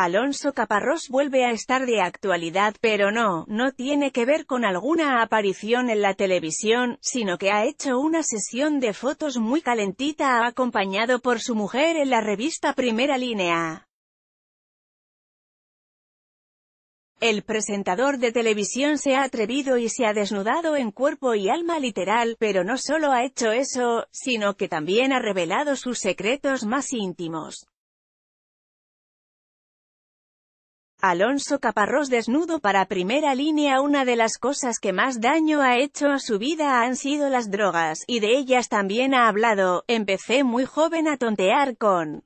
Alonso Caparrós vuelve a estar de actualidad pero no, no tiene que ver con alguna aparición en la televisión, sino que ha hecho una sesión de fotos muy calentita acompañado por su mujer en la revista Primera Línea. El presentador de televisión se ha atrevido y se ha desnudado en cuerpo y alma literal, pero no solo ha hecho eso, sino que también ha revelado sus secretos más íntimos. Alonso Caparrós desnudo para primera línea Una de las cosas que más daño ha hecho a su vida han sido las drogas, y de ellas también ha hablado, empecé muy joven a tontear con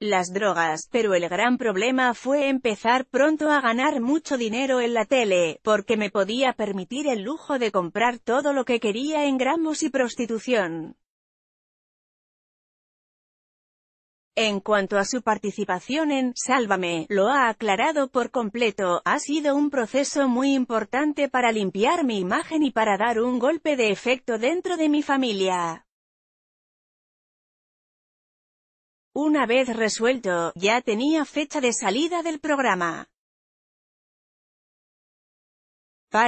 las drogas, pero el gran problema fue empezar pronto a ganar mucho dinero en la tele, porque me podía permitir el lujo de comprar todo lo que quería en gramos y prostitución. En cuanto a su participación en Sálvame, lo ha aclarado por completo, ha sido un proceso muy importante para limpiar mi imagen y para dar un golpe de efecto dentro de mi familia. Una vez resuelto, ya tenía fecha de salida del programa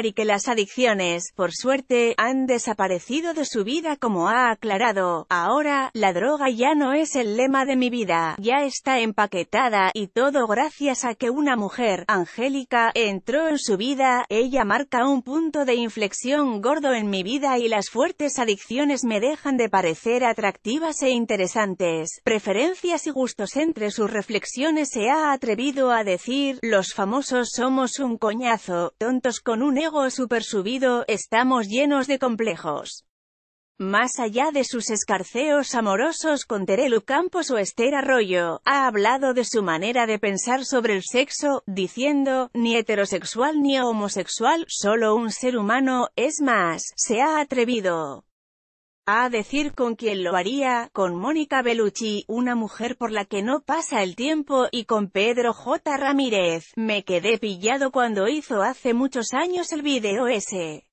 y que las adicciones, por suerte, han desaparecido de su vida como ha aclarado. Ahora, la droga ya no es el lema de mi vida, ya está empaquetada, y todo gracias a que una mujer, Angélica, entró en su vida, ella marca un punto de inflexión gordo en mi vida y las fuertes adicciones me dejan de parecer atractivas e interesantes. Preferencias y gustos entre sus reflexiones se ha atrevido a decir, los famosos somos un coñazo, tontos con una un super subido, estamos llenos de complejos. Más allá de sus escarceos amorosos con Terelu Campos o Esther Arroyo, ha hablado de su manera de pensar sobre el sexo, diciendo, ni heterosexual ni homosexual, solo un ser humano, es más, se ha atrevido a decir con quien lo haría, con Mónica Bellucci, una mujer por la que no pasa el tiempo, y con Pedro J. Ramírez, me quedé pillado cuando hizo hace muchos años el video ese.